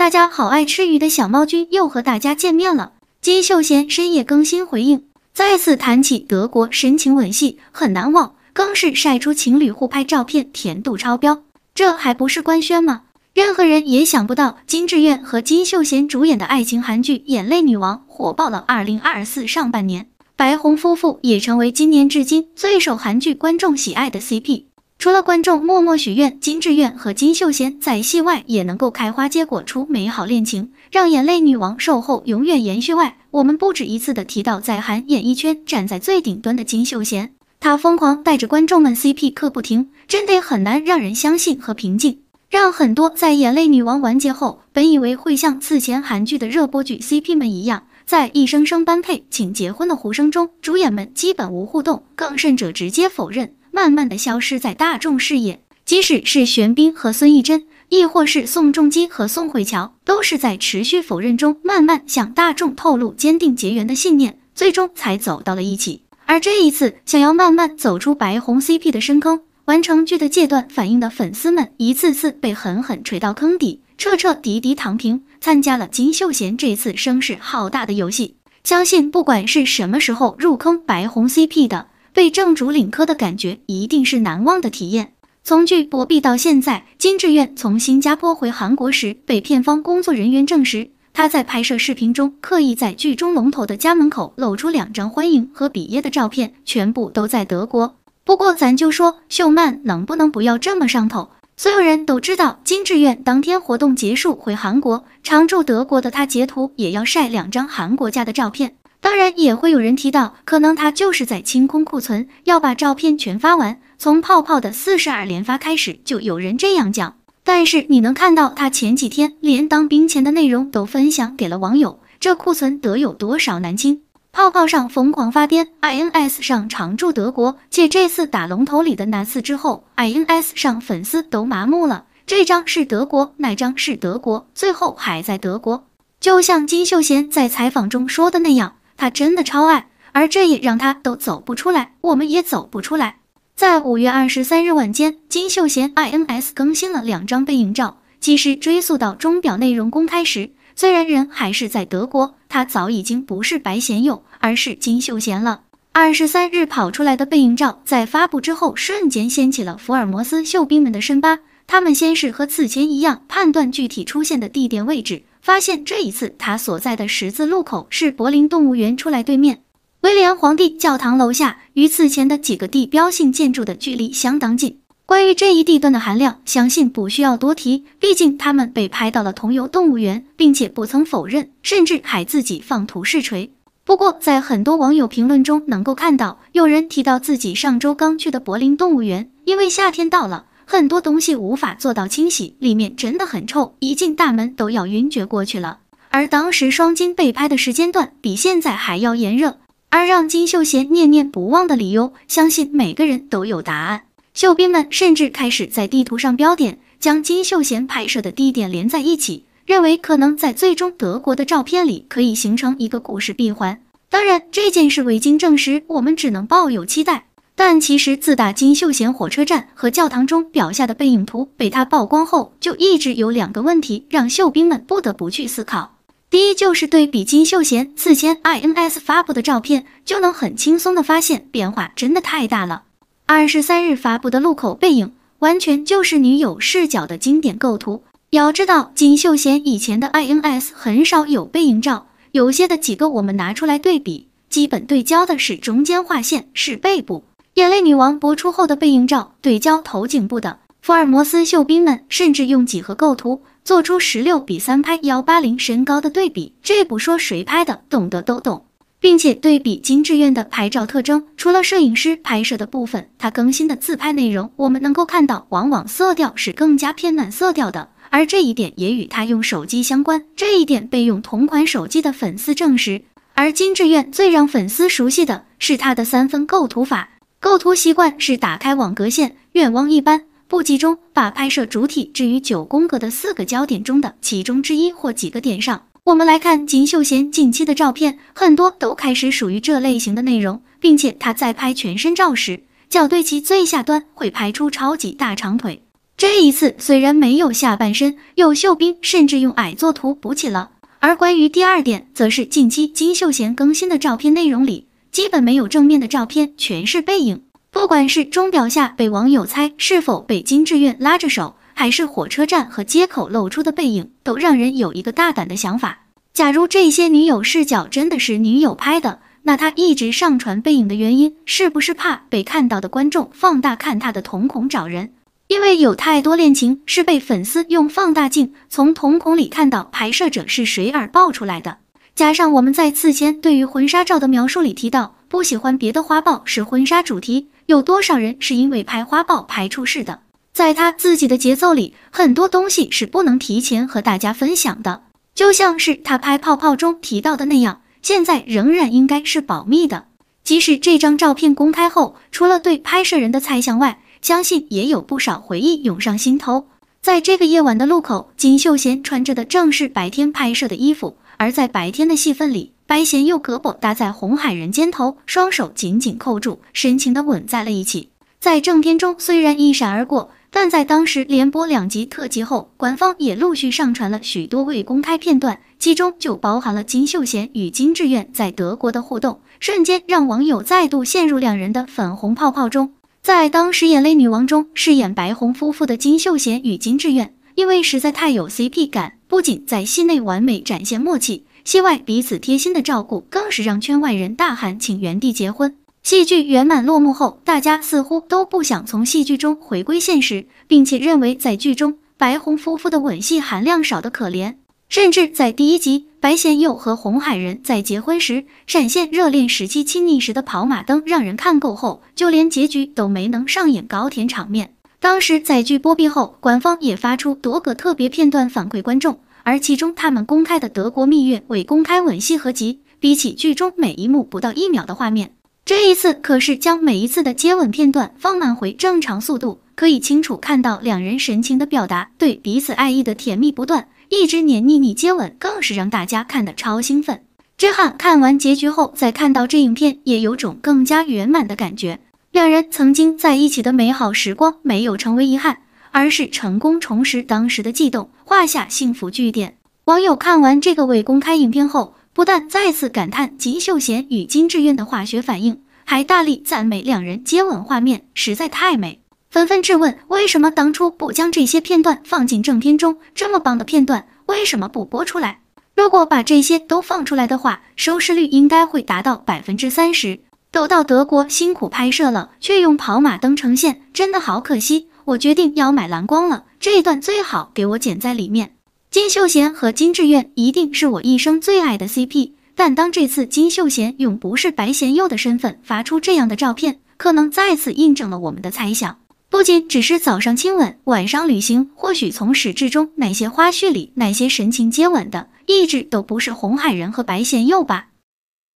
大家好，爱吃鱼的小猫君又和大家见面了。金秀贤深夜更新回应，再次谈起德国深情吻戏，很难忘，更是晒出情侣互拍照片，甜度超标。这还不是官宣吗？任何人也想不到，金志媛和金秀贤主演的爱情韩剧《眼泪女王》火爆了二零二四上半年，白红夫妇也成为今年至今最受韩剧观众喜爱的 CP。除了观众默默许愿，金志媛和金秀贤在戏外也能够开花结果出美好恋情，让眼泪女王售后永远延续外，我们不止一次的提到在韩演艺圈站在最顶端的金秀贤，她疯狂带着观众们 CP 磕不停，真的很难让人相信和平静，让很多在眼泪女王完结后，本以为会像此前韩剧的热播剧 CP 们一样，在一声声般配请结婚的呼声中，主演们基本无互动，更甚者直接否认。慢慢的消失在大众视野，即使是玄彬和孙艺珍，亦或是宋仲基和宋慧乔，都是在持续否认中，慢慢向大众透露坚定结缘的信念，最终才走到了一起。而这一次，想要慢慢走出白红 CP 的深坑，完成剧的戒断反应的粉丝们，一次次被狠狠锤到坑底，彻彻底底躺平，参加了金秀贤这次声势浩大的游戏。相信不管是什么时候入坑白红 CP 的。被正主领科的感觉一定是难忘的体验。从剧播毕到现在，金志愿从新加坡回韩国时，被片方工作人员证实，他在拍摄视频中刻意在剧中龙头的家门口露出两张欢迎和比耶的照片，全部都在德国。不过咱就说，秀曼能不能不要这么上头？所有人都知道，金志愿当天活动结束回韩国，常驻德国的他，截图也要晒两张韩国家的照片。当然也会有人提到，可能他就是在清空库存，要把照片全发完。从泡泡的四十二连发开始，就有人这样讲。但是你能看到他前几天连当兵前的内容都分享给了网友，这库存得有多少？南京泡泡上疯狂发癫，INS 上常驻德国。借这次打龙头里的那次之后，INS 上粉丝都麻木了。这张是德国，那张是德国，最后还在德国。就像金秀贤在采访中说的那样。他真的超爱，而这也让他都走不出来，我们也走不出来。在五月二十三日晚间，金秀贤 INS 更新了两张背影照。其实追溯到钟表内容公开时，虽然人还是在德国，他早已经不是白贤佑，而是金秀贤了。二十三日跑出来的背影照，在发布之后瞬间掀起了福尔摩斯秀兵们的深扒。他们先是和此前一样，判断具体出现的地点位置。发现这一次他所在的十字路口是柏林动物园出来对面，威廉皇帝教堂楼下，与此前的几个地标性建筑的距离相当近。关于这一地段的含量，相信不需要多提，毕竟他们被拍到了同游动物园，并且不曾否认，甚至还自己放图试锤。不过，在很多网友评论中能够看到，有人提到自己上周刚去的柏林动物园，因为夏天到了。很多东西无法做到清洗，里面真的很臭，一进大门都要晕厥过去了。而当时双金被拍的时间段比现在还要炎热。而让金秀贤念念不忘的理由，相信每个人都有答案。秀兵们甚至开始在地图上标点，将金秀贤拍摄的地点连在一起，认为可能在最终德国的照片里可以形成一个故事闭环。当然，这件事未经证实，我们只能抱有期待。但其实，自打金秀贤火车站和教堂中表下的背影图被他曝光后，就一直有两个问题让秀兵们不得不去思考。第一就是对比金秀贤此前 INS 发布的照片，就能很轻松的发现变化真的太大了。二十三日发布的路口背影，完全就是女友视角的经典构图。要知道，金秀贤以前的 INS 很少有背影照，有些的几个我们拿出来对比，基本对焦的是中间画线是背部。《眼泪女王》播出后的背影照、对焦、头颈部等，福尔摩斯秀兵们甚至用几何构图做出十六比三拍幺八零身高的对比，这不说谁拍的，懂得都懂。并且对比金志愿的拍照特征，除了摄影师拍摄的部分，他更新的自拍内容我们能够看到，往往色调是更加偏暖色调的，而这一点也与他用手机相关，这一点被用同款手机的粉丝证实。而金志愿最让粉丝熟悉的是他的三分构图法。构图习惯是打开网格线，愿望一般不集中，把拍摄主体置于九宫格的四个焦点中的其中之一或几个点上。我们来看金秀贤近期的照片，很多都开始属于这类型的内容，并且他在拍全身照时，脚对其最下端会拍出超级大长腿。这一次虽然没有下半身，有秀彬甚至用矮坐图补起了。而关于第二点，则是近期金秀贤更新的照片内容里。基本没有正面的照片，全是背影。不管是钟表下被网友猜是否北京志愿拉着手，还是火车站和街口露出的背影，都让人有一个大胆的想法：假如这些女友视角真的是女友拍的，那他一直上传背影的原因，是不是怕被看到的观众放大看他的瞳孔找人？因为有太多恋情是被粉丝用放大镜从瞳孔里看到拍摄者是谁而爆出来的。加上我们在此前对于婚纱照的描述里提到，不喜欢别的花豹是婚纱主题，有多少人是因为拍花豹拍出事的？在他自己的节奏里，很多东西是不能提前和大家分享的。就像是他拍泡泡中提到的那样，现在仍然应该是保密的。即使这张照片公开后，除了对拍摄人的猜想外，相信也有不少回忆涌上心头。在这个夜晚的路口，金秀贤穿着的正是白天拍摄的衣服。而在白天的戏份里，白贤又胳膊搭在红海人肩头，双手紧紧扣住，深情的吻在了一起。在正片中虽然一闪而过，但在当时连播两集特辑后，官方也陆续上传了许多未公开片段，其中就包含了金秀贤与金志媛在德国的互动，瞬间让网友再度陷入两人的粉红泡泡中。在当时《眼泪女王》中饰演白红夫妇的金秀贤与金志媛，因为实在太有 CP 感。不仅在戏内完美展现默契，戏外彼此贴心的照顾，更是让圈外人大喊请原地结婚。戏剧圆满落幕后，大家似乎都不想从戏剧中回归现实，并且认为在剧中白红夫妇的吻戏含量少得可怜，甚至在第一集白贤佑和红海人在结婚时闪现热恋时期亲昵时的跑马灯，让人看够后，就连结局都没能上演搞甜场面。当时在剧播毕后，官方也发出多个特别片段反馈观众，而其中他们公开的德国蜜月未公开吻戏合集，比起剧中每一幕不到一秒的画面，这一次可是将每一次的接吻片段放慢回正常速度，可以清楚看到两人神情的表达，对彼此爱意的甜蜜不断，一直黏腻腻接吻，更是让大家看得超兴奋。之翰看完结局后，再看到这影片，也有种更加圆满的感觉。两人曾经在一起的美好时光没有成为遗憾，而是成功重拾当时的悸动，画下幸福句点。网友看完这个未公开影片后，不但再次感叹金秀贤与金智媛的化学反应，还大力赞美两人接吻画面实在太美，纷纷质问为什么当初不将这些片段放进正片中？这么棒的片段为什么不播出来？如果把这些都放出来的话，收视率应该会达到百分之三十。都到德国辛苦拍摄了，却用跑马灯呈现，真的好可惜。我决定要买蓝光了，这一段最好给我剪在里面。金秀贤和金智媛一定是我一生最爱的 CP。但当这次金秀贤用不是白贤佑的身份发出这样的照片，可能再次印证了我们的猜想。不仅只是早上亲吻，晚上旅行，或许从始至终那些花絮里那些神情接吻的，一直都不是红海人和白贤佑吧。